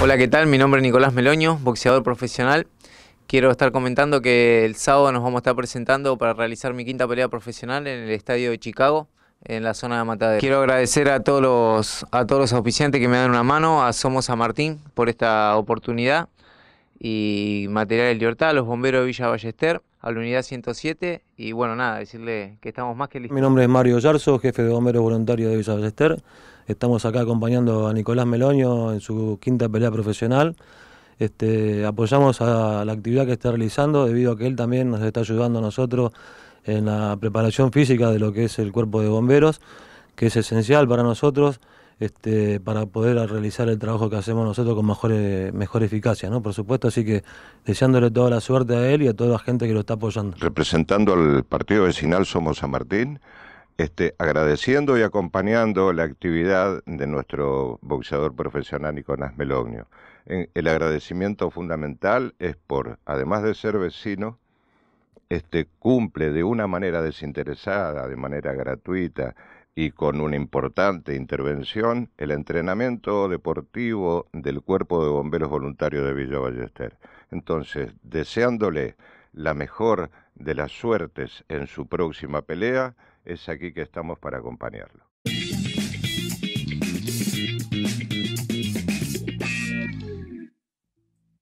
Hola, ¿qué tal? Mi nombre es Nicolás Meloño, boxeador profesional. Quiero estar comentando que el sábado nos vamos a estar presentando para realizar mi quinta pelea profesional en el estadio de Chicago, en la zona de Matadero. Quiero agradecer a todos los, a todos los auspiciantes que me dan una mano, a Somos a Martín por esta oportunidad y material de Libertad, los bomberos de Villa Ballester, a la unidad 107 y bueno, nada, decirle que estamos más que listos. Mi nombre es Mario Yarzo, jefe de bomberos voluntarios de Villa Ballester. Estamos acá acompañando a Nicolás Meloño en su quinta pelea profesional. Este, apoyamos a la actividad que está realizando debido a que él también nos está ayudando a nosotros en la preparación física de lo que es el cuerpo de bomberos, que es esencial para nosotros. Este, para poder realizar el trabajo que hacemos nosotros con mejor, mejor eficacia, ¿no? Por supuesto, así que deseándole toda la suerte a él y a toda la gente que lo está apoyando. Representando al partido vecinal Somos San Martín, este, agradeciendo y acompañando la actividad de nuestro boxeador profesional Nicolás Melogno El agradecimiento fundamental es por, además de ser vecino, este, cumple de una manera desinteresada, de manera gratuita, y con una importante intervención el entrenamiento deportivo del Cuerpo de Bomberos Voluntarios de Villa Ballester. Entonces, deseándole la mejor de las suertes en su próxima pelea, es aquí que estamos para acompañarlo.